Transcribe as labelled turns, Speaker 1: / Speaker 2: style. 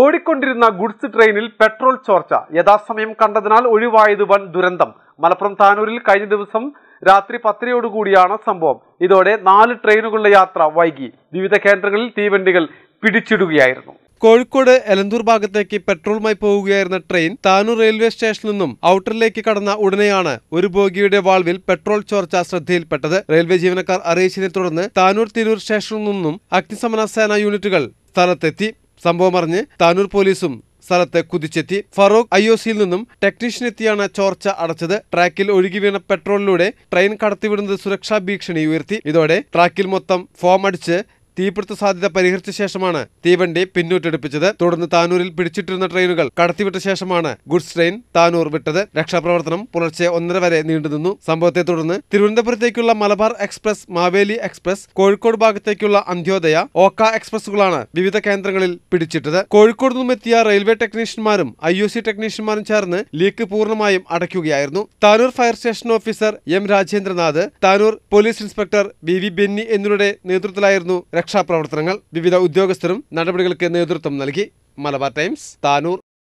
Speaker 1: ഓടിക്കൊണ്ടിരുന്ന ഗുഡ്സ് ട്രെയിനിൽ പെട്രോൾ ചോർച്ച യഥാസമയം കണ്ടതിനാൽ ഒഴിവായത് വൻ ദുരന്തം മലപ്പുറം താനൂരിൽ കഴിഞ്ഞ ദിവസം രാത്രി പത്തരയോടുകൂടിയാണ് സംഭവം ഇതോടെ നാല് ട്രെയിനുകളുടെ യാത്ര വൈകി വിവിധ കേന്ദ്രങ്ങളിൽ തീവണ്ടികൾ പിടിച്ചിടുകയായിരുന്നു
Speaker 2: കോഴിക്കോട് എലന്തൂർ ഭാഗത്തേക്ക് പെട്രോളുമായി പോവുകയായിരുന്ന ട്രെയിൻ താനൂർ റെയിൽവേ സ്റ്റേഷനിൽ നിന്നും ഔട്ടറിലേക്ക് കടന്ന ഉടനെയാണ് ഒരു ബോഗിയുടെ വാൾവിൽ പെട്രോൾ ചോർച്ച ശ്രദ്ധയിൽപ്പെട്ടത് റെയിൽവേ ജീവനക്കാർ അറിയിച്ചതിനെ തുടർന്ന് താനൂർ തിരൂർ സ്റ്റേഷനിൽ നിന്നും അഗ്നിശമന സേനാ യൂണിറ്റുകൾ സ്ഥലത്തെത്തി സംഭവം അറിഞ്ഞ് താനൂർ പോലീസും സ്ഥലത്ത് കുതിച്ചെത്തി ഫറൂഖ് ഐഒസിയിൽ നിന്നും ടെക്നീഷ്യനെത്തിയാണ് ചോർച്ച അടച്ചത് ട്രാക്കിൽ ഒഴുകി വീണ പെട്രോളിലൂടെ ട്രെയിൻ കടത്തിവിടുന്നത് സുരക്ഷാ ഭീഷണി ഉയർത്തി ഇതോടെ ട്രാക്കിൽ മൊത്തം ഫോം അടിച്ച് തീപിടുത്ത സാധ്യത പരിഹരിച്ച ശേഷമാണ് തീവണ്ടി പിന്നോട്ടെടുപ്പിച്ചത് തുടർന്ന് താനൂരിൽ പിടിച്ചിട്ടിരുന്ന ട്രെയിനുകൾ കടത്തിവിട്ട ശേഷമാണ് ഗുഡ്സ് ട്രെയിൻ താനൂർ വിട്ടത് രക്ഷാപ്രവർത്തനം പുലർച്ചെ ഒന്നര വരെ നീണ്ടുനിന്നു സംഭവത്തെ തുടർന്ന് തിരുവനന്തപുരത്തേക്കുള്ള മലബാർ എക്സ്പ്രസ് മാവേലി എക്സ്പ്രസ് കോഴിക്കോട് ഭാഗത്തേക്കുള്ള അന്ത്യോദയ ഓക്ക എക്സ്പ്രസുകളാണ് വിവിധ കേന്ദ്രങ്ങളിൽ പിടിച്ചിട്ടത് കോഴിക്കോട് നിന്നുമെത്തിയ റെയിൽവേ ടെക്നീഷ്യന്മാരും ഐ യു സി ടെക്നീഷ്യന്മാരും ചേർന്ന് ലീക്ക് പൂർണ്ണമായും അടയ്ക്കുകയായിരുന്നു Tanur fire station officer M Rajendranath Tanur police inspector B V Benny എന്നിവരുടെ നേതൃത്വത്തിലായിരുന്നു രക്ഷാപ്രവർത്തനങ്ങൾ വിവിധ ഉദ്യോഗസ്ഥരും നടപടികൾക്ക് നേതൃത്വം നൽകി മലബാർ ടൈംസ് താനൂർ